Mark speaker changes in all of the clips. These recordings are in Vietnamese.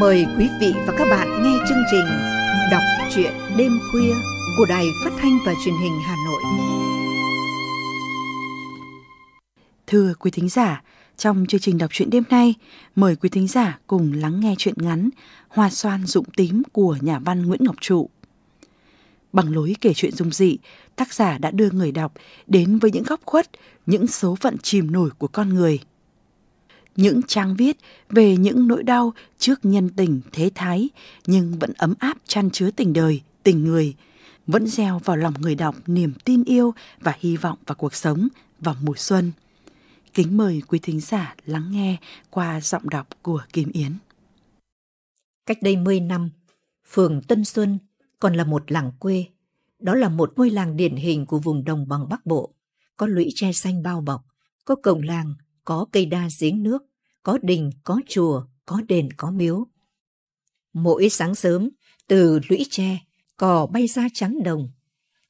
Speaker 1: Mời quý vị và các bạn nghe chương trình Đọc truyện đêm khuya của Đài Phát thanh và Truyền hình Hà
Speaker 2: Nội. Thưa quý thính giả, trong chương trình đọc truyện đêm nay, mời quý thính giả cùng lắng nghe truyện ngắn Hoa xoan dụng tím của nhà văn Nguyễn Ngọc Trụ. Bằng lối kể chuyện dung dị, tác giả đã đưa người đọc đến với những góc khuất, những số phận chìm nổi của con người – những trang viết về những nỗi đau trước nhân tình thế thái nhưng vẫn ấm áp chăn chứa tình đời, tình người, vẫn gieo vào lòng người đọc niềm tin yêu và hy vọng vào cuộc sống vào mùa xuân. Kính mời quý thính giả lắng nghe qua giọng đọc của Kim Yến. Cách đây 10 năm, phường Tân Xuân
Speaker 1: còn là một làng quê. Đó là một ngôi làng điển hình của vùng đồng bằng Bắc Bộ, có lũy tre xanh bao bọc, có cổng làng, có cây đa giếng nước, có đình, có chùa, có đền, có miếu. Mỗi sáng sớm, từ lũy tre, cò bay ra trắng đồng.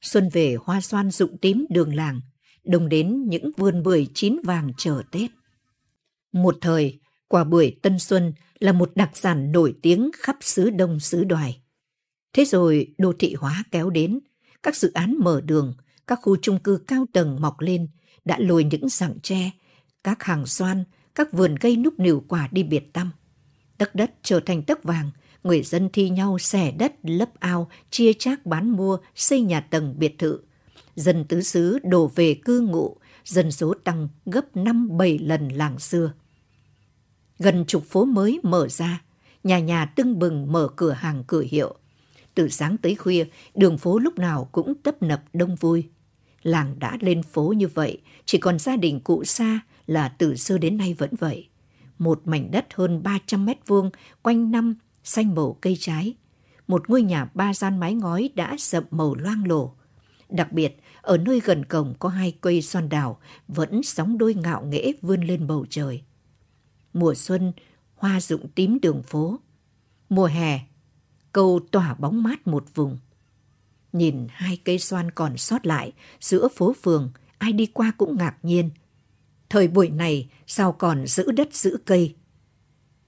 Speaker 1: Xuân về hoa xoan rụng tím đường làng, đồng đến những vườn bưởi chín vàng chờ Tết. Một thời, quả bưởi Tân Xuân là một đặc sản nổi tiếng khắp xứ Đông xứ Đoài. Thế rồi đô thị hóa kéo đến, các dự án mở đường, các khu chung cư cao tầng mọc lên đã lùi những dạng tre, các hàng xoan, các vườn cây núp nỉu quả đi biệt tâm, Tấc đất trở thành tấc vàng, người dân thi nhau xẻ đất, lấp ao, chia chác bán mua, xây nhà tầng biệt thự. Dân tứ xứ đổ về cư ngụ, dân số tăng gấp 5-7 lần làng xưa. Gần chục phố mới mở ra, nhà nhà tưng bừng mở cửa hàng cửa hiệu. Từ sáng tới khuya, đường phố lúc nào cũng tấp nập đông vui. Làng đã lên phố như vậy, chỉ còn gia đình cụ xa là từ xưa đến nay vẫn vậy. Một mảnh đất hơn 300 mét vuông, quanh năm, xanh màu cây trái. Một ngôi nhà ba gian mái ngói đã sậm màu loang lổ. Đặc biệt, ở nơi gần cổng có hai cây xoan đào vẫn sóng đôi ngạo nghễ vươn lên bầu trời. Mùa xuân, hoa rụng tím đường phố. Mùa hè, câu tỏa bóng mát một vùng. Nhìn hai cây xoan còn sót lại giữa phố phường, ai đi qua cũng ngạc nhiên thời buổi này sao còn giữ đất giữ cây.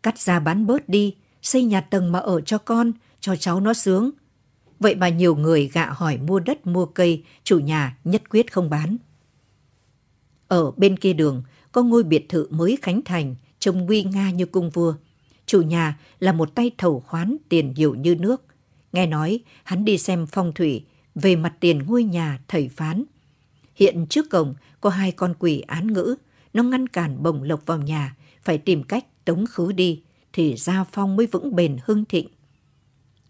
Speaker 1: Cắt ra bán bớt đi, xây nhà tầng mà ở cho con, cho cháu nó sướng. Vậy mà nhiều người gạ hỏi mua đất mua cây, chủ nhà nhất quyết không bán. Ở bên kia đường có ngôi biệt thự mới khánh thành, trông nguy nga như cung vua. Chủ nhà là một tay thầu khoán tiền nhiều như nước. Nghe nói hắn đi xem phong thủy, về mặt tiền ngôi nhà thầy phán. Hiện trước cổng có hai con quỷ án ngữ, nó ngăn cản bổng lộc vào nhà, phải tìm cách tống khứ đi, thì Gia Phong mới vững bền hưng thịnh.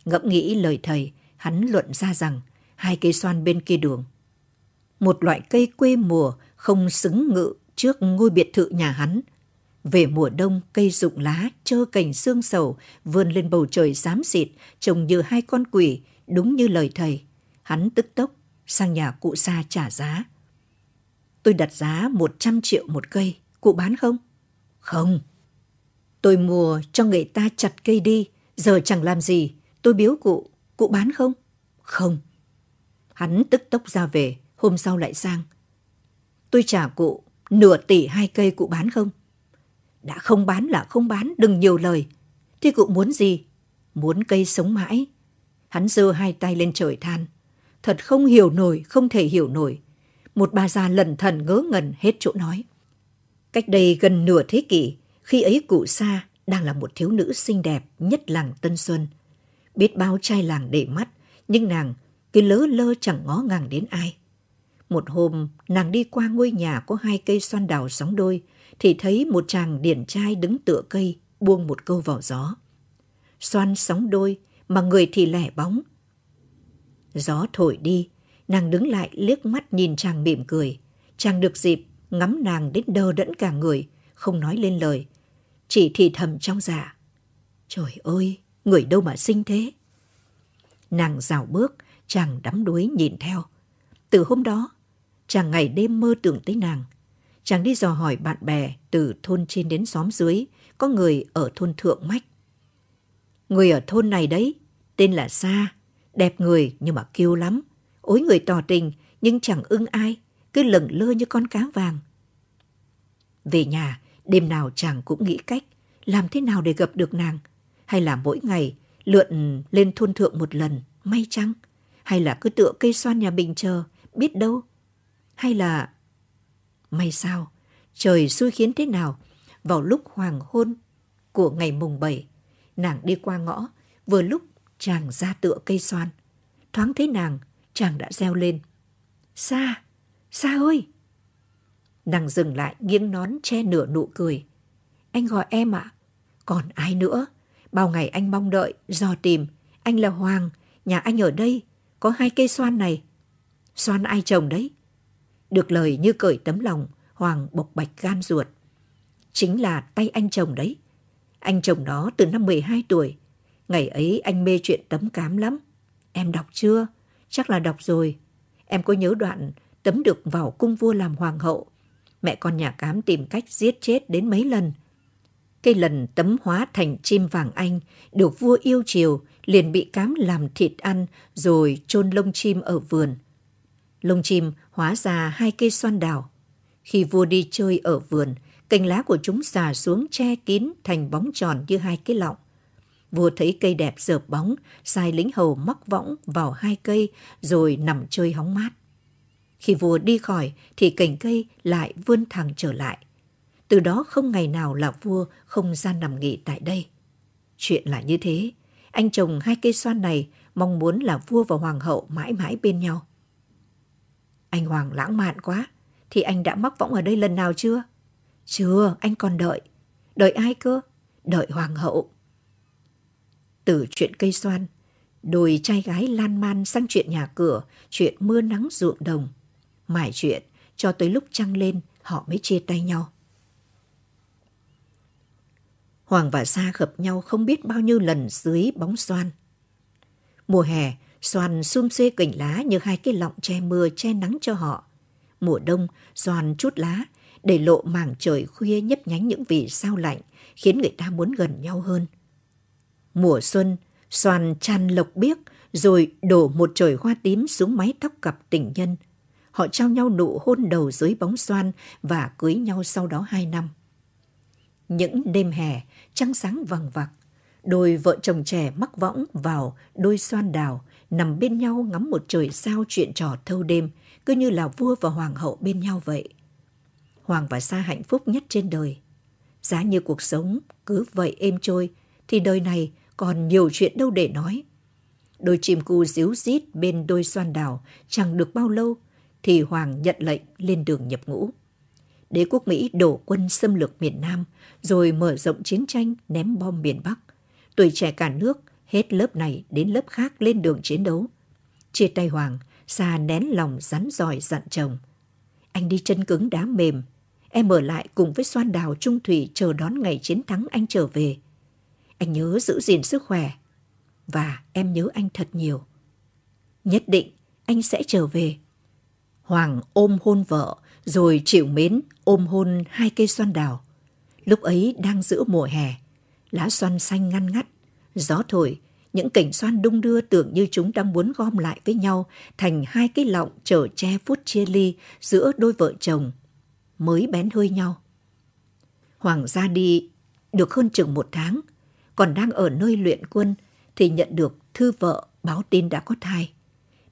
Speaker 1: Ngẫm nghĩ lời thầy, hắn luận ra rằng hai cây xoan bên kia đường. Một loại cây quê mùa không xứng ngự trước ngôi biệt thự nhà hắn. Về mùa đông, cây rụng lá, trơ cành xương sầu, vươn lên bầu trời xám xịt, trông như hai con quỷ, đúng như lời thầy. Hắn tức tốc, sang nhà cụ xa trả giá. Tôi đặt giá 100 triệu một cây, cụ bán không? Không. Tôi mua cho người ta chặt cây đi, giờ chẳng làm gì, tôi biếu cụ, cụ bán không? Không. Hắn tức tốc ra về, hôm sau lại sang. Tôi trả cụ nửa tỷ hai cây cụ bán không? Đã không bán là không bán, đừng nhiều lời. Thế cụ muốn gì? Muốn cây sống mãi. Hắn giơ hai tay lên trời than. Thật không hiểu nổi, không thể hiểu nổi một bà già lẩn thần ngớ ngẩn hết chỗ nói. Cách đây gần nửa thế kỷ, khi ấy cụ Sa đang là một thiếu nữ xinh đẹp nhất làng Tân Xuân. Biết bao trai làng để mắt, nhưng nàng cứ lỡ lơ chẳng ngó ngàng đến ai. Một hôm, nàng đi qua ngôi nhà có hai cây xoan đào sóng đôi, thì thấy một chàng điển trai đứng tựa cây, buông một câu vào gió. Xoan sóng đôi, mà người thì lẻ bóng. Gió thổi đi, Nàng đứng lại liếc mắt nhìn chàng mỉm cười. Chàng được dịp, ngắm nàng đến đơ đẫn cả người, không nói lên lời. Chỉ thì thầm trong dạ. Trời ơi, người đâu mà xinh thế? Nàng rào bước, chàng đắm đuối nhìn theo. Từ hôm đó, chàng ngày đêm mơ tưởng tới nàng. Chàng đi dò hỏi bạn bè từ thôn trên đến xóm dưới, có người ở thôn Thượng Mách. Người ở thôn này đấy, tên là Sa, đẹp người nhưng mà kiêu lắm, Ối người tỏ tình nhưng chẳng ưng ai, cứ lẩn lơ như con cá vàng. Về nhà, đêm nào chàng cũng nghĩ cách làm thế nào để gặp được nàng. Hay là mỗi ngày lượn lên thôn thượng một lần, may chăng? Hay là cứ tựa cây xoan nhà mình chờ, biết đâu? Hay là... May sao, trời xui khiến thế nào? Vào lúc hoàng hôn của ngày mùng bảy nàng đi qua ngõ, vừa lúc chàng ra tựa cây xoan. Thoáng thấy nàng, chàng đã reo lên. Sa, Sa ơi! Nàng dừng lại nghiêng nón che nửa nụ cười. Anh gọi em ạ. À? Còn ai nữa? Bao ngày anh mong đợi, dò tìm. Anh là Hoàng, nhà anh ở đây. Có hai cây xoan này. Xoan ai trồng đấy? Được lời như cởi tấm lòng, Hoàng bộc bạch gan ruột. Chính là tay anh chồng đấy. Anh chồng nó từ năm 12 tuổi. Ngày ấy anh mê chuyện tấm cám lắm. Em đọc chưa? chắc là đọc rồi. Em có nhớ đoạn tấm được vào cung vua làm hoàng hậu. Mẹ con nhà cám tìm cách giết chết đến mấy lần. Cây lần tấm hóa thành chim vàng anh, được vua yêu chiều, liền bị cám làm thịt ăn rồi chôn lông chim ở vườn. Lông chim hóa ra hai cây xoan đào. Khi vua đi chơi ở vườn, cành lá của chúng xà xuống che kín thành bóng tròn như hai cái lọng. Vua thấy cây đẹp dợp bóng, sai lính hầu mắc võng vào hai cây rồi nằm chơi hóng mát. Khi vua đi khỏi thì cành cây lại vươn thẳng trở lại. Từ đó không ngày nào là vua không ra nằm nghỉ tại đây. Chuyện là như thế, anh chồng hai cây xoan này mong muốn là vua và hoàng hậu mãi mãi bên nhau. Anh Hoàng lãng mạn quá, thì anh đã mắc võng ở đây lần nào chưa? Chưa, anh còn đợi. Đợi ai cơ? Đợi hoàng hậu. Từ chuyện cây xoan, đôi trai gái lan man sang chuyện nhà cửa, chuyện mưa nắng ruộng đồng. Mải chuyện, cho tới lúc trăng lên, họ mới chia tay nhau. Hoàng và Sa gặp nhau không biết bao nhiêu lần dưới bóng xoan. Mùa hè, xoan xum xuê cành lá như hai cái lọng che mưa che nắng cho họ. Mùa đông, xoan chút lá, để lộ màng trời khuya nhấp nhánh những vì sao lạnh, khiến người ta muốn gần nhau hơn. Mùa xuân, xoàn tràn lộc biếc rồi đổ một trời hoa tím xuống mái tóc cặp tình nhân. Họ trao nhau nụ hôn đầu dưới bóng xoan và cưới nhau sau đó hai năm. Những đêm hè, trăng sáng vằng vặc, đôi vợ chồng trẻ mắc võng vào đôi xoan đào, nằm bên nhau ngắm một trời sao chuyện trò thâu đêm, cứ như là vua và hoàng hậu bên nhau vậy. Hoàng và Sa hạnh phúc nhất trên đời. Giá như cuộc sống cứ vậy êm trôi, thì đời này còn nhiều chuyện đâu để nói. Đôi chim cu díu rít bên đôi xoan đảo chẳng được bao lâu thì Hoàng nhận lệnh lên đường nhập ngũ. Đế quốc Mỹ đổ quân xâm lược miền Nam rồi mở rộng chiến tranh ném bom miền Bắc. Tuổi trẻ cả nước hết lớp này đến lớp khác lên đường chiến đấu. Chia tay Hoàng, xa nén lòng rắn giỏi dặn chồng. Anh đi chân cứng đá mềm, em ở lại cùng với xoan đào trung thủy chờ đón ngày chiến thắng anh trở về – anh nhớ giữ gìn sức khỏe. Và em nhớ anh thật nhiều. Nhất định anh sẽ trở về. Hoàng ôm hôn vợ, rồi chịu mến ôm hôn hai cây xoan đào. Lúc ấy đang giữa mùa hè, lá xoan xanh ngăn ngắt, gió thổi, những cảnh xoan đung đưa tưởng như chúng đang muốn gom lại với nhau thành hai cái lọng chở che phút chia ly giữa đôi vợ chồng, mới bén hơi nhau. Hoàng ra đi được hơn chừng một tháng, còn đang ở nơi luyện quân thì nhận được thư vợ báo tin đã có thai.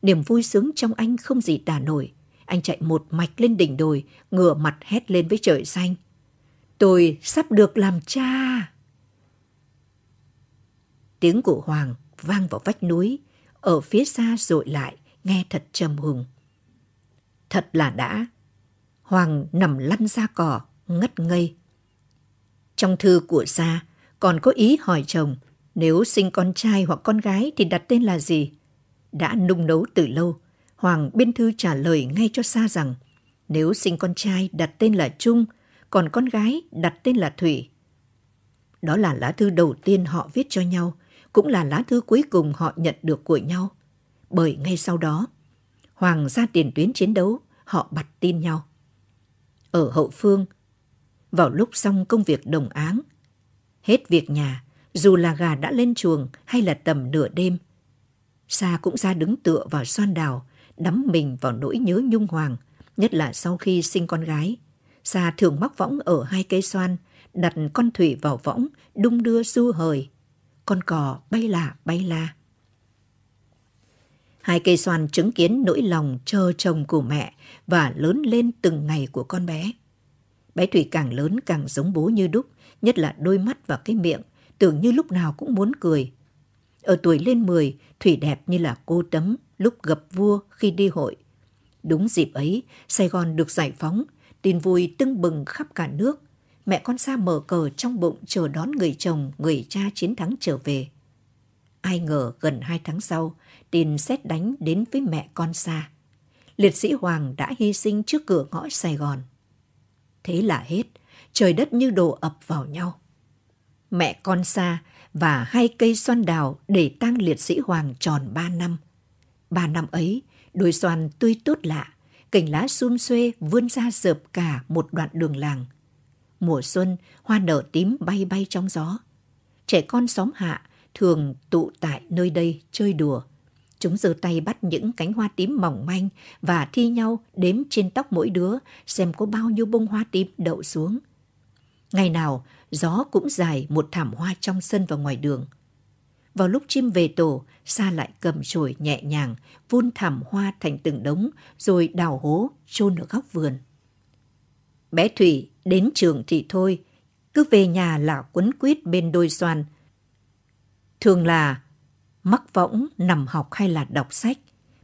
Speaker 1: Niềm vui sướng trong anh không gì tả nổi. Anh chạy một mạch lên đỉnh đồi, ngửa mặt hét lên với trời xanh. Tôi sắp được làm cha. Tiếng của Hoàng vang vào vách núi, ở phía xa dội lại, nghe thật trầm hùng. Thật là đã. Hoàng nằm lăn ra cỏ, ngất ngây. Trong thư của Sa, còn có ý hỏi chồng nếu sinh con trai hoặc con gái thì đặt tên là gì? Đã nung nấu từ lâu, Hoàng biên thư trả lời ngay cho xa rằng nếu sinh con trai đặt tên là Trung, còn con gái đặt tên là Thủy. Đó là lá thư đầu tiên họ viết cho nhau, cũng là lá thư cuối cùng họ nhận được của nhau. Bởi ngay sau đó, Hoàng ra tiền tuyến chiến đấu, họ bặt tin nhau. Ở hậu phương, vào lúc xong công việc đồng áng, Hết việc nhà, dù là gà đã lên chuồng hay là tầm nửa đêm. Sa cũng ra đứng tựa vào xoan đào, đắm mình vào nỗi nhớ nhung hoàng, nhất là sau khi sinh con gái. Sa thường mắc võng ở hai cây xoan, đặt con thủy vào võng, đung đưa du hời. Con cò bay lạ bay la. Hai cây xoan chứng kiến nỗi lòng chờ chồng của mẹ và lớn lên từng ngày của con bé. Bé Thủy càng lớn càng giống bố như đúc, nhất là đôi mắt và cái miệng, tưởng như lúc nào cũng muốn cười. Ở tuổi lên 10, Thủy đẹp như là cô tấm lúc gặp vua khi đi hội. Đúng dịp ấy, Sài Gòn được giải phóng, tin vui tưng bừng khắp cả nước. Mẹ con xa mở cờ trong bụng chờ đón người chồng, người cha chiến thắng trở về. Ai ngờ gần hai tháng sau, tin xét đánh đến với mẹ con xa Liệt sĩ Hoàng đã hy sinh trước cửa ngõ Sài Gòn thế là hết, trời đất như đổ ập vào nhau. Mẹ con xa và hai cây xoan đào để tang liệt sĩ Hoàng tròn ba năm. Ba năm ấy, đôi xoan tươi tốt lạ, cành lá xum xuê vươn ra dợp cả một đoạn đường làng. Mùa xuân, hoa nở tím bay bay trong gió. Trẻ con xóm hạ thường tụ tại nơi đây chơi đùa, Chúng giơ tay bắt những cánh hoa tím mỏng manh và thi nhau đếm trên tóc mỗi đứa xem có bao nhiêu bông hoa tím đậu xuống. Ngày nào, gió cũng dài một thảm hoa trong sân và ngoài đường. Vào lúc chim về tổ, Sa lại cầm chổi nhẹ nhàng, vun thảm hoa thành từng đống, rồi đào hố, chôn ở góc vườn. Bé Thủy, đến trường thì thôi, cứ về nhà là quấn quýt bên đôi xoan. Thường là mắc võng, nằm học hay là đọc sách.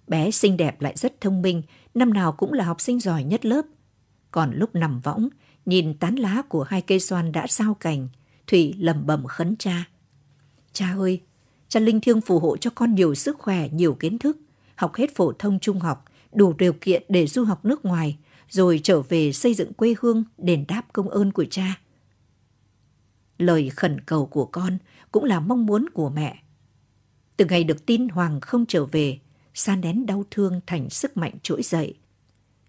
Speaker 1: Bé xinh đẹp lại rất thông minh, năm nào cũng là học sinh giỏi nhất lớp. Còn lúc nằm võng, nhìn tán lá của hai cây xoan đã sao cành, Thủy lẩm bẩm khấn cha. Cha ơi, cha linh thiêng phù hộ cho con nhiều sức khỏe, nhiều kiến thức, học hết phổ thông trung học, đủ điều kiện để du học nước ngoài, rồi trở về xây dựng quê hương đền đáp công ơn của cha. Lời khẩn cầu của con cũng là mong muốn của mẹ. Từ ngày được tin Hoàng không trở về, Sa nén đau thương thành sức mạnh trỗi dậy.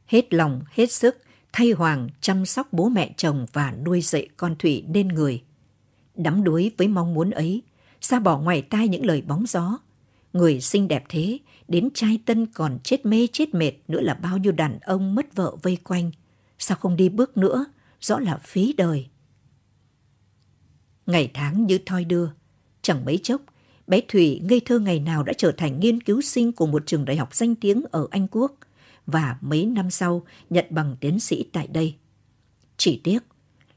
Speaker 1: Hết lòng, hết sức, thay Hoàng chăm sóc bố mẹ chồng và nuôi dạy con Thủy nên người. Đắm đuối với mong muốn ấy, Sa bỏ ngoài tai những lời bóng gió. Người xinh đẹp thế, đến trai tân còn chết mê chết mệt nữa là bao nhiêu đàn ông mất vợ vây quanh. Sao không đi bước nữa, rõ là phí đời. Ngày tháng như thoi đưa, chẳng mấy chốc Bé Thủy ngây thơ ngày nào đã trở thành nghiên cứu sinh của một trường đại học danh tiếng ở Anh Quốc và mấy năm sau nhận bằng tiến sĩ tại đây. Chỉ tiếc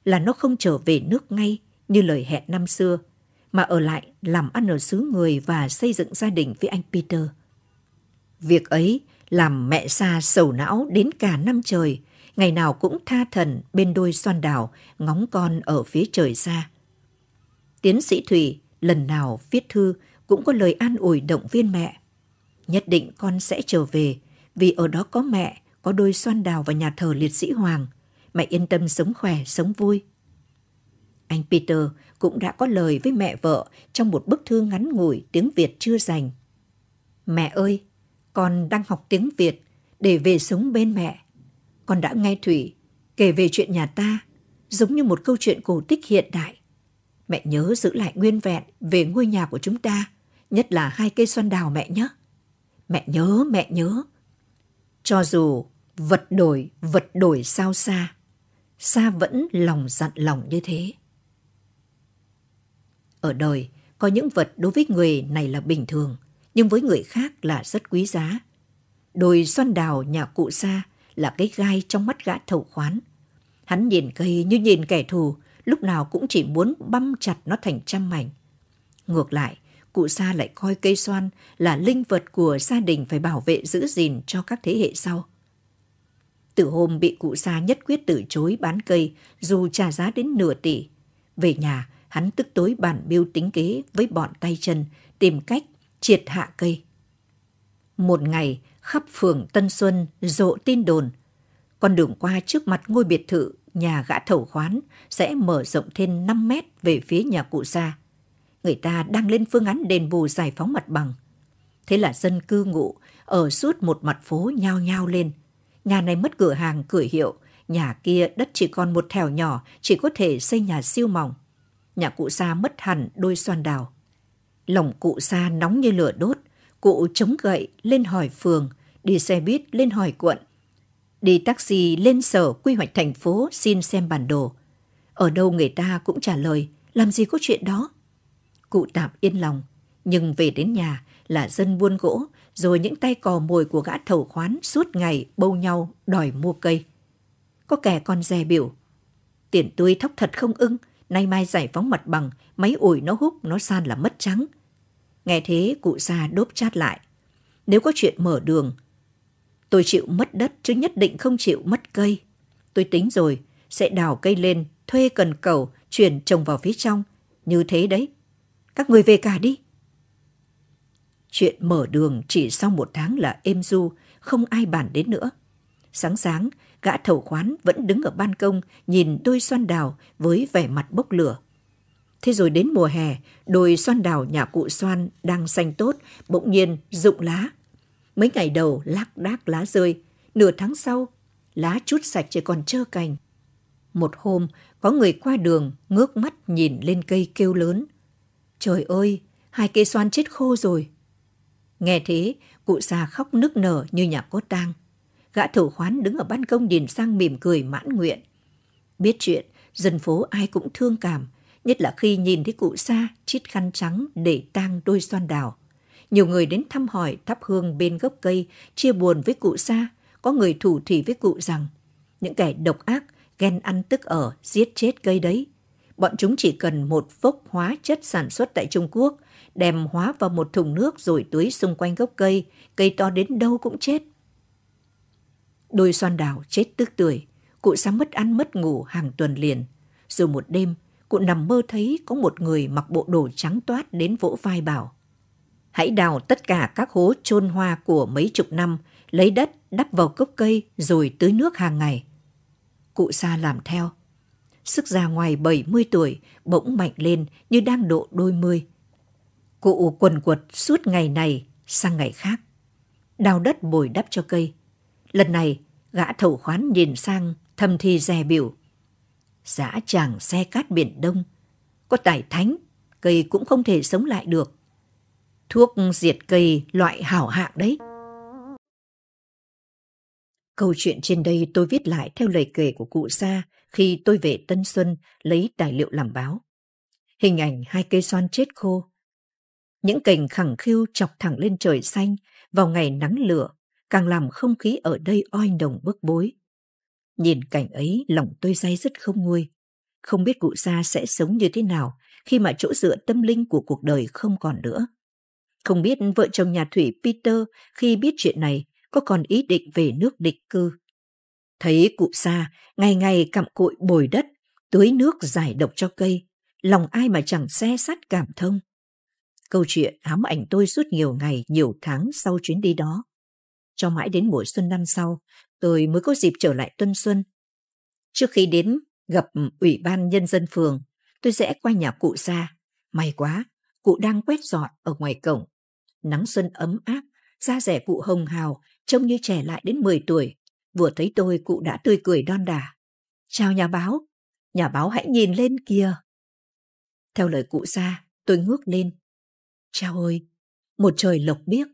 Speaker 1: là nó không trở về nước ngay như lời hẹn năm xưa, mà ở lại làm ăn ở xứ người và xây dựng gia đình với anh Peter. Việc ấy làm mẹ xa sầu não đến cả năm trời, ngày nào cũng tha thần bên đôi xoan đảo, ngóng con ở phía trời xa. Tiến sĩ Thủy lần nào viết thư cũng có lời an ủi động viên mẹ. Nhất định con sẽ trở về, vì ở đó có mẹ, có đôi xoan đào và nhà thờ liệt sĩ Hoàng. Mẹ yên tâm sống khỏe, sống vui. Anh Peter cũng đã có lời với mẹ vợ trong một bức thư ngắn ngủi tiếng Việt chưa dành. Mẹ ơi, con đang học tiếng Việt để về sống bên mẹ. Con đã nghe Thủy kể về chuyện nhà ta, giống như một câu chuyện cổ tích hiện đại Mẹ nhớ giữ lại nguyên vẹn về ngôi nhà của chúng ta, nhất là hai cây xoan đào mẹ nhé. Mẹ nhớ, mẹ nhớ. Cho dù vật đổi, vật đổi sao xa, xa vẫn lòng dặn lòng như thế. Ở đời, có những vật đối với người này là bình thường, nhưng với người khác là rất quý giá. Đồi xoan đào nhà cụ xa là cái gai trong mắt gã thầu khoán. Hắn nhìn cây như nhìn kẻ thù, lúc nào cũng chỉ muốn băm chặt nó thành trăm mảnh. Ngược lại, cụ Sa lại coi cây xoan là linh vật của gia đình phải bảo vệ giữ gìn cho các thế hệ sau. Từ hôm bị cụ Sa nhất quyết từ chối bán cây dù trả giá đến nửa tỷ, về nhà hắn tức tối bàn biêu tính kế với bọn tay chân tìm cách triệt hạ cây. Một ngày, khắp phường Tân Xuân rộ tin đồn. Con đường qua trước mặt ngôi biệt thự nhà gã thầu khoán sẽ mở rộng thêm 5 mét về phía nhà cụ gia. Người ta đang lên phương án đền bù giải phóng mặt bằng. Thế là dân cư ngụ ở suốt một mặt phố nhao nhao lên. Nhà này mất cửa hàng, cửa hiệu, nhà kia đất chỉ còn một thèo nhỏ, chỉ có thể xây nhà siêu mỏng. Nhà cụ gia mất hẳn đôi xoan đào. Lòng cụ gia nóng như lửa đốt, cụ chống gậy lên hỏi phường, đi xe buýt lên hỏi quận – Đi taxi lên sở quy hoạch thành phố xin xem bản đồ. Ở đâu người ta cũng trả lời, làm gì có chuyện đó. Cụ tạm yên lòng, nhưng về đến nhà là dân buôn gỗ, rồi những tay cò mồi của gã thầu khoán suốt ngày bâu nhau đòi mua cây. Có kẻ con dè biểu. Tiền tươi thóc thật không ưng, nay mai giải phóng mặt bằng, máy ủi nó hút, nó san là mất trắng. Nghe thế cụ già đốp chát lại. Nếu có chuyện mở đường, Tôi chịu mất đất chứ nhất định không chịu mất cây. Tôi tính rồi, sẽ đào cây lên, thuê cần cầu, chuyển trồng vào phía trong. Như thế đấy. Các người về cả đi. Chuyện mở đường chỉ sau một tháng là êm du, không ai bàn đến nữa. Sáng sáng, gã thầu khoán vẫn đứng ở ban công nhìn đôi xoan đào với vẻ mặt bốc lửa. Thế rồi đến mùa hè, đồi xoan đào nhà cụ xoan đang xanh tốt, bỗng nhiên rụng lá, Mấy ngày đầu lác đác lá rơi, nửa tháng sau, lá chút sạch chỉ còn trơ cành. Một hôm, có người qua đường ngước mắt nhìn lên cây kêu lớn. Trời ơi, hai cây xoan chết khô rồi. Nghe thế, cụ già khóc nức nở như nhà cốt tang. Gã thủ khoán đứng ở ban công nhìn sang mỉm cười mãn nguyện. Biết chuyện, dân phố ai cũng thương cảm, nhất là khi nhìn thấy cụ sa chít khăn trắng để tang đôi xoan đào. Nhiều người đến thăm hỏi thắp hương bên gốc cây, chia buồn với cụ gia, có người thủ thủy với cụ rằng những kẻ độc ác, ghen ăn tức ở, giết chết cây đấy. Bọn chúng chỉ cần một phốc hóa chất sản xuất tại Trung Quốc, đem hóa vào một thùng nước rồi tưới xung quanh gốc cây, cây to đến đâu cũng chết. Đôi xoan đào chết tức tuổi, cụ sáng mất ăn mất ngủ hàng tuần liền. Rồi một đêm, cụ nằm mơ thấy có một người mặc bộ đồ trắng toát đến vỗ vai bảo. Hãy đào tất cả các hố chôn hoa của mấy chục năm, lấy đất đắp vào gốc cây rồi tưới nước hàng ngày. Cụ Sa làm theo. Sức già ngoài 70 tuổi bỗng mạnh lên như đang độ đôi mươi. Cụ quần quật suốt ngày này sang ngày khác. Đào đất bồi đắp cho cây. Lần này, gã thầu khoán nhìn sang thầm thì dè biểu. Giã chàng xe cát biển đông. Có tài thánh, cây cũng không thể sống lại được thuốc diệt cây loại hảo hạng đấy. Câu chuyện trên đây tôi viết lại theo lời kể của cụ Sa khi tôi về Tân Xuân lấy tài liệu làm báo. Hình ảnh hai cây xoan chết khô. Những cành khẳng khiu chọc thẳng lên trời xanh vào ngày nắng lửa càng làm không khí ở đây oi nồng bức bối. Nhìn cảnh ấy lòng tôi say rất không nguôi. Không biết cụ Sa sẽ sống như thế nào khi mà chỗ dựa tâm linh của cuộc đời không còn nữa. Không biết vợ chồng nhà thủy Peter khi biết chuyện này có còn ý định về nước định cư. Thấy cụ Sa ngày ngày cặm cụi bồi đất, tưới nước giải độc cho cây, lòng ai mà chẳng xe sát cảm thông. Câu chuyện hám ảnh tôi suốt nhiều ngày, nhiều tháng sau chuyến đi đó. Cho mãi đến mùa xuân năm sau, tôi mới có dịp trở lại Tân Xuân. Trước khi đến gặp Ủy ban Nhân dân phường, tôi sẽ qua nhà cụ Sa. May quá, cụ đang quét dọn ở ngoài cổng. Nắng xuân ấm áp, da rẻ cụ hồng hào, trông như trẻ lại đến 10 tuổi. Vừa thấy tôi cụ đã tươi cười đon đà. Chào nhà báo, nhà báo hãy nhìn lên kia Theo lời cụ ra, tôi ngước lên. Chào ơi, một trời lộc biếc.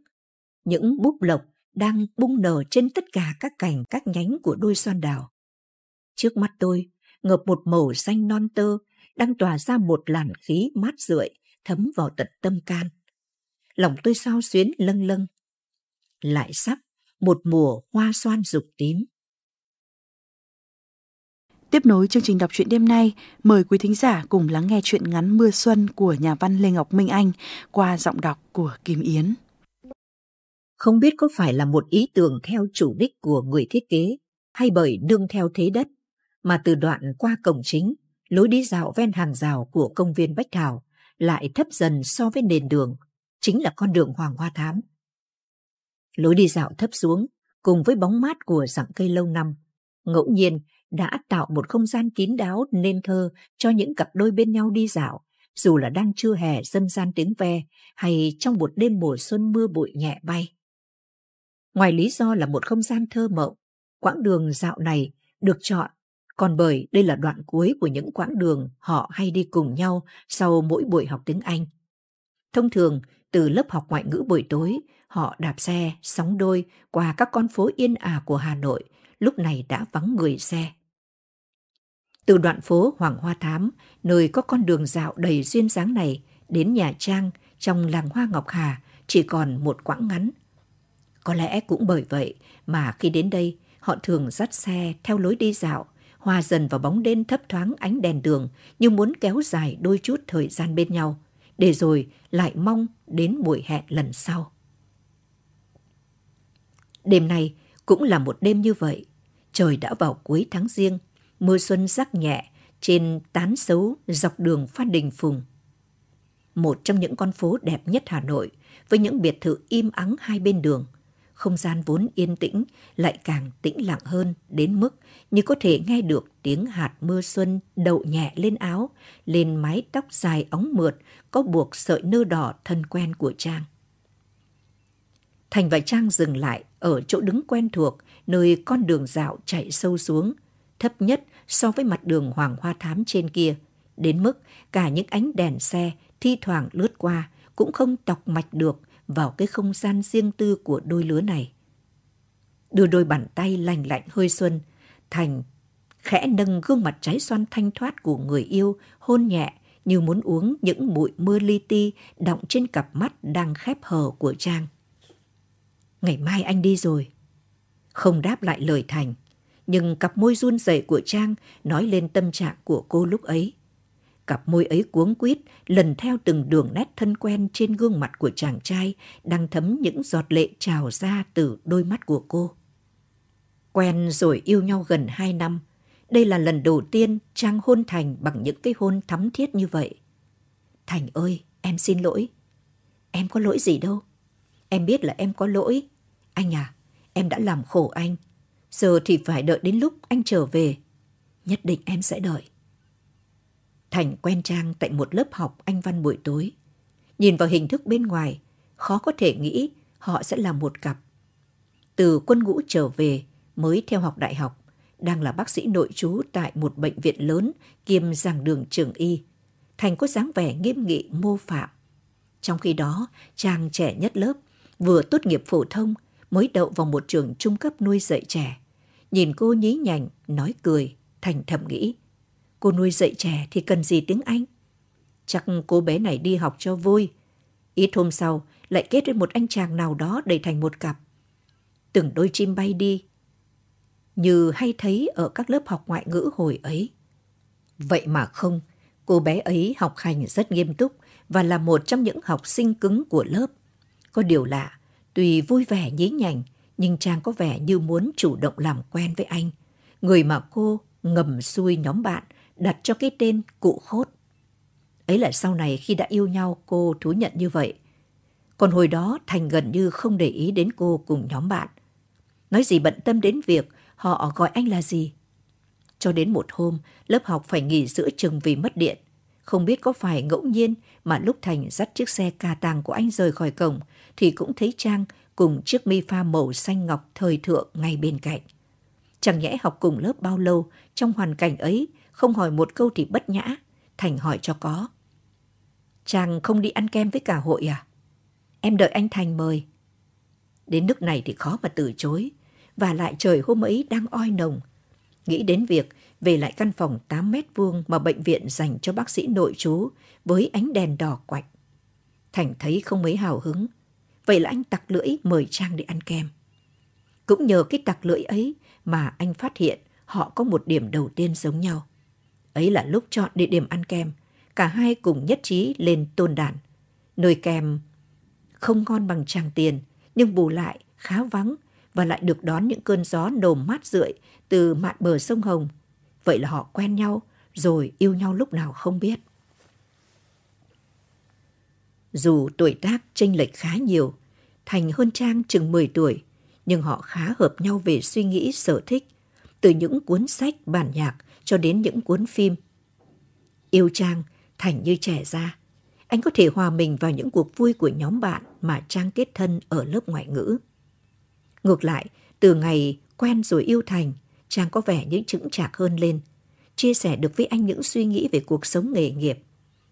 Speaker 1: Những búp lộc đang bung nở trên tất cả các cành các nhánh của đôi xoan đào. Trước mắt tôi, ngập một màu xanh non tơ, đang tỏa ra một làn khí mát rượi thấm vào tận tâm can. Lòng tôi sao xuyến lâng lâng. Lại sắp, một mùa hoa xoan rục tím.
Speaker 2: Tiếp nối chương trình đọc truyện đêm nay, mời quý thính giả cùng lắng nghe truyện ngắn Mưa Xuân của nhà văn Lê Ngọc Minh Anh qua giọng đọc của Kim Yến. Không biết có phải là một ý tưởng theo chủ đích của người thiết kế hay bởi đương theo thế đất,
Speaker 1: mà từ đoạn qua cổng chính, lối đi dạo ven hàng rào của công viên Bách Thảo, lại thấp dần so với nền đường, chính là con đường Hoàng Hoa Thám. Lối đi dạo thấp xuống, cùng với bóng mát của rặng cây lâu năm, ngẫu nhiên đã tạo một không gian kín đáo nên thơ cho những cặp đôi bên nhau đi dạo, dù là đang trưa hè dân gian tiếng ve hay trong một đêm mùa xuân mưa bụi nhẹ bay. Ngoài lý do là một không gian thơ mộng, quãng đường dạo này được chọn còn bởi đây là đoạn cuối của những quãng đường họ hay đi cùng nhau sau mỗi buổi học tiếng Anh. Thông thường, từ lớp học ngoại ngữ buổi tối, họ đạp xe, sóng đôi qua các con phố yên ả của Hà Nội, lúc này đã vắng người xe. Từ đoạn phố Hoàng Hoa Thám, nơi có con đường dạo đầy duyên dáng này, đến nhà Trang trong làng Hoa Ngọc Hà chỉ còn một quãng ngắn. Có lẽ cũng bởi vậy mà khi đến đây, họ thường dắt xe theo lối đi dạo hòa dần vào bóng đêm thấp thoáng ánh đèn đường như muốn kéo dài đôi chút thời gian bên nhau, để rồi lại mong đến buổi hẹn lần sau. Đêm nay cũng là một đêm như vậy. Trời đã vào cuối tháng riêng, mưa xuân rắc nhẹ trên tán xấu dọc đường Phan Đình Phùng. Một trong những con phố đẹp nhất Hà Nội, với những biệt thự im ắng hai bên đường – không gian vốn yên tĩnh lại càng tĩnh lặng hơn đến mức như có thể nghe được tiếng hạt mưa xuân đậu nhẹ lên áo, lên mái tóc dài óng mượt có buộc sợi nơ đỏ thân quen của Trang. Thành và Trang dừng lại ở chỗ đứng quen thuộc, nơi con đường dạo chạy sâu xuống, thấp nhất so với mặt đường Hoàng Hoa Thám trên kia, đến mức cả những ánh đèn xe thi thoảng lướt qua cũng không tọc mạch được vào cái không gian riêng tư của đôi lứa này. Đưa đôi bàn tay lành lạnh hơi xuân, Thành khẽ nâng gương mặt trái xoan thanh thoát của người yêu, hôn nhẹ như muốn uống những bụi mưa li ti đọng trên cặp mắt đang khép hờ của Trang. Ngày mai anh đi rồi. Không đáp lại lời Thành, nhưng cặp môi run rẩy của Trang nói lên tâm trạng của cô lúc ấy cặp môi ấy cuống quýt lần theo từng đường nét thân quen trên gương mặt của chàng trai đang thấm những giọt lệ trào ra từ đôi mắt của cô quen rồi yêu nhau gần hai năm đây là lần đầu tiên trang hôn thành bằng những cái hôn thắm thiết như vậy thành ơi em xin lỗi em có lỗi gì đâu em biết là em có lỗi anh à em đã làm khổ anh giờ thì phải đợi đến lúc anh trở về nhất định em sẽ đợi Thành quen Trang tại một lớp học Anh Văn buổi tối. Nhìn vào hình thức bên ngoài, khó có thể nghĩ họ sẽ là một cặp. Từ quân ngũ trở về mới theo học đại học, đang là bác sĩ nội trú tại một bệnh viện lớn kiêm giảng đường trường y. Thành có dáng vẻ nghiêm nghị mô phạm. Trong khi đó, Trang trẻ nhất lớp, vừa tốt nghiệp phổ thông, mới đậu vào một trường trung cấp nuôi dạy trẻ. Nhìn cô nhí nhảnh, nói cười, Thành thầm nghĩ – cô nuôi dạy trẻ thì cần gì tiếng Anh? Chắc cô bé này đi học cho vui. Ít hôm sau, lại kết với một anh chàng nào đó đầy thành một cặp. Từng đôi chim bay đi, như hay thấy ở các lớp học ngoại ngữ hồi ấy. Vậy mà không, cô bé ấy học hành rất nghiêm túc và là một trong những học sinh cứng của lớp. Có điều lạ, tuy vui vẻ nhí nhảnh, nhưng Trang có vẻ như muốn chủ động làm quen với anh. Người mà cô ngầm xuôi nhóm bạn đặt cho cái tên cụ khốt. Ấy là sau này khi đã yêu nhau cô thú nhận như vậy. Còn hồi đó Thành gần như không để ý đến cô cùng nhóm bạn. Nói gì bận tâm đến việc họ gọi anh là gì. Cho đến một hôm, lớp học phải nghỉ giữa chừng vì mất điện. Không biết có phải ngẫu nhiên mà lúc Thành dắt chiếc xe ca tàng của anh rời khỏi cổng thì cũng thấy Trang cùng chiếc mi pha màu xanh ngọc thời thượng ngay bên cạnh. Chẳng nhẽ học cùng lớp bao lâu, trong hoàn cảnh ấy không hỏi một câu thì bất nhã, Thành hỏi cho có. Chàng không đi ăn kem với cả hội à? Em đợi anh Thành mời. Đến nước này thì khó mà từ chối, và lại trời hôm ấy đang oi nồng. Nghĩ đến việc về lại căn phòng 8 mét vuông mà bệnh viện dành cho bác sĩ nội chú với ánh đèn đỏ quạch. Thành thấy không mấy hào hứng, vậy là anh tặc lưỡi mời Trang đi ăn kem. Cũng nhờ cái tặc lưỡi ấy mà anh phát hiện họ có một điểm đầu tiên giống nhau. Ấy là lúc chọn địa điểm ăn kem, cả hai cùng nhất trí lên tôn đản. Nơi kem không ngon bằng tràng tiền, nhưng bù lại khá vắng và lại được đón những cơn gió nồm mát rượi từ mạn bờ sông Hồng. Vậy là họ quen nhau, rồi yêu nhau lúc nào không biết. Dù tuổi tác chênh lệch khá nhiều, Thành hơn Trang chừng 10 tuổi, nhưng họ khá hợp nhau về suy nghĩ sở thích, từ những cuốn sách, bản nhạc cho đến những cuốn phim. Yêu Trang, Thành như trẻ ra. Anh có thể hòa mình vào những cuộc vui của nhóm bạn mà Trang kết thân ở lớp ngoại ngữ. Ngược lại, từ ngày quen rồi yêu Thành, Trang có vẻ những chững chạc hơn lên, chia sẻ được với anh những suy nghĩ về cuộc sống nghề nghiệp.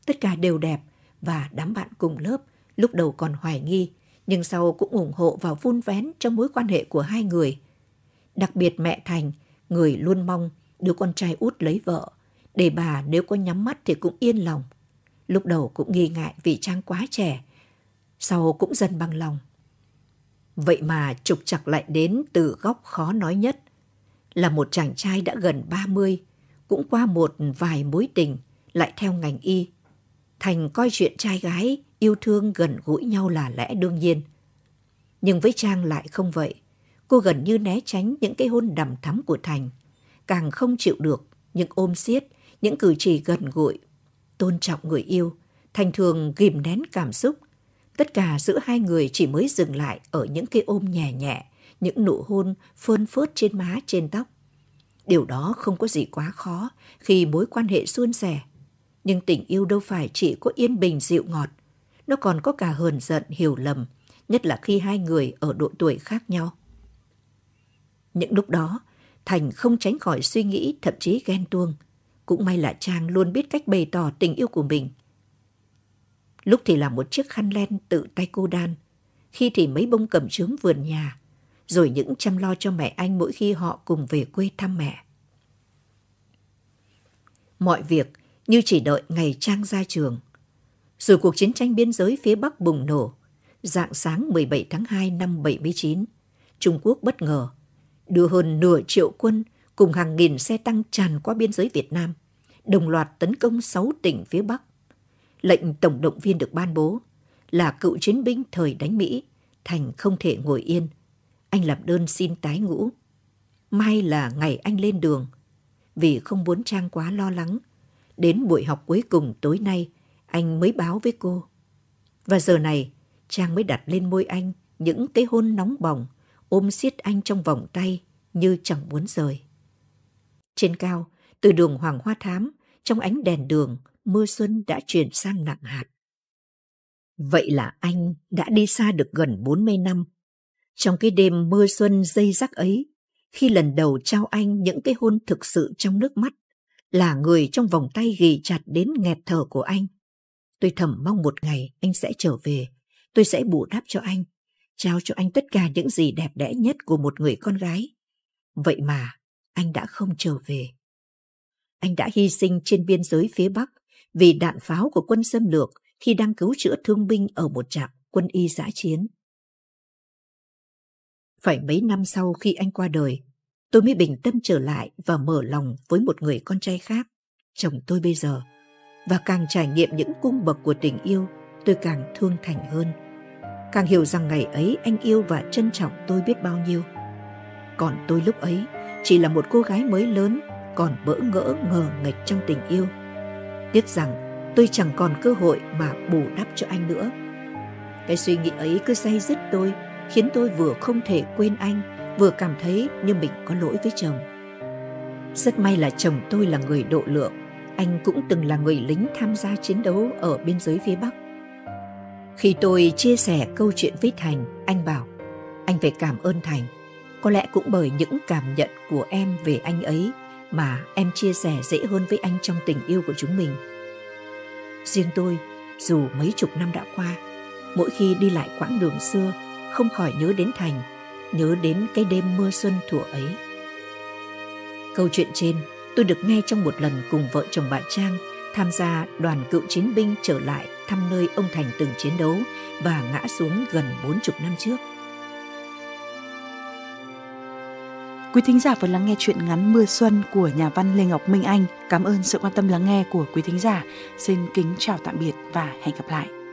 Speaker 1: Tất cả đều đẹp và đám bạn cùng lớp lúc đầu còn hoài nghi, nhưng sau cũng ủng hộ và vun vén trong mối quan hệ của hai người. Đặc biệt mẹ Thành, người luôn mong đứa con trai út lấy vợ, để bà nếu có nhắm mắt thì cũng yên lòng. Lúc đầu cũng nghi ngại vì Trang quá trẻ, sau cũng dần bằng lòng. Vậy mà trục chặt lại đến từ góc khó nói nhất, là một chàng trai đã gần 30, cũng qua một vài mối tình, lại theo ngành y. Thành coi chuyện trai gái, yêu thương gần gũi nhau là lẽ đương nhiên. Nhưng với Trang lại không vậy, cô gần như né tránh những cái hôn đầm thắm của Thành – càng không chịu được những ôm siết, những cử chỉ gần gũi, tôn trọng người yêu, thành thường ghim nén cảm xúc. Tất cả giữa hai người chỉ mới dừng lại ở những cái ôm nhẹ nhẹ, những nụ hôn phơn phớt trên má trên tóc. Điều đó không có gì quá khó khi mối quan hệ suôn sẻ. Nhưng tình yêu đâu phải chỉ có yên bình dịu ngọt, nó còn có cả hờn giận hiểu lầm, nhất là khi hai người ở độ tuổi khác nhau. Những lúc đó, Thành không tránh khỏi suy nghĩ thậm chí ghen tuông. Cũng may là Trang luôn biết cách bày tỏ tình yêu của mình. Lúc thì là một chiếc khăn len tự tay cô đan, khi thì mấy bông cẩm chướng vườn nhà, rồi những chăm lo cho mẹ anh mỗi khi họ cùng về quê thăm mẹ. Mọi việc như chỉ đợi ngày Trang ra trường. Rồi cuộc chiến tranh biên giới phía Bắc bùng nổ, dạng sáng 17 tháng 2 năm 79, Trung Quốc bất ngờ đưa hơn nửa triệu quân cùng hàng nghìn xe tăng tràn qua biên giới Việt Nam, đồng loạt tấn công 6 tỉnh phía Bắc. Lệnh tổng động viên được ban bố là cựu chiến binh thời đánh Mỹ, Thành không thể ngồi yên. Anh làm đơn xin tái ngũ. May là ngày anh lên đường. Vì không muốn Trang quá lo lắng, đến buổi học cuối cùng tối nay, anh mới báo với cô. Và giờ này, Trang mới đặt lên môi anh những cái hôn nóng bỏng ôm siết anh trong vòng tay như chẳng muốn rời. Trên cao, từ đường Hoàng Hoa Thám, trong ánh đèn đường, mưa xuân đã chuyển sang nặng hạt. Vậy là anh đã đi xa được gần 40 năm. Trong cái đêm mưa xuân dây rắc ấy, khi lần đầu trao anh những cái hôn thực sự trong nước mắt, là người trong vòng tay ghì chặt đến nghẹt thở của anh. Tôi thầm mong một ngày anh sẽ trở về, tôi sẽ bù đắp cho anh trao cho anh tất cả những gì đẹp đẽ nhất của một người con gái. Vậy mà, anh đã không trở về. Anh đã hy sinh trên biên giới phía Bắc vì đạn pháo của quân xâm lược khi đang cứu chữa thương binh ở một trạm quân y giã chiến. Phải mấy năm sau khi anh qua đời, tôi mới bình tâm trở lại và mở lòng với một người con trai khác, chồng tôi bây giờ. Và càng trải nghiệm những cung bậc của tình yêu, tôi càng thương thành hơn càng hiểu rằng ngày ấy anh yêu và trân trọng tôi biết bao nhiêu còn tôi lúc ấy chỉ là một cô gái mới lớn còn bỡ ngỡ ngờ nghệch trong tình yêu tiếc rằng tôi chẳng còn cơ hội mà bù đắp cho anh nữa cái suy nghĩ ấy cứ say dứt tôi khiến tôi vừa không thể quên anh vừa cảm thấy như mình có lỗi với chồng rất may là chồng tôi là người độ lượng anh cũng từng là người lính tham gia chiến đấu ở biên giới phía bắc khi tôi chia sẻ câu chuyện với Thành, anh bảo anh phải cảm ơn Thành. Có lẽ cũng bởi những cảm nhận của em về anh ấy mà em chia sẻ dễ hơn với anh trong tình yêu của chúng mình. Riêng tôi, dù mấy chục năm đã qua, mỗi khi đi lại quãng đường xưa, không khỏi nhớ đến Thành, nhớ đến cái đêm mưa xuân thủa ấy. Câu chuyện trên tôi được nghe trong một lần cùng vợ chồng bà Trang tham gia đoàn cựu chiến binh trở lại thăm
Speaker 2: nơi ông Thành từng chiến đấu và ngã xuống gần 40 năm trước. Quý thính giả vừa lắng nghe chuyện ngắn Mưa Xuân của nhà văn Lê Ngọc Minh Anh. Cảm ơn sự quan tâm lắng nghe của quý thính giả. Xin kính chào tạm biệt và hẹn gặp lại.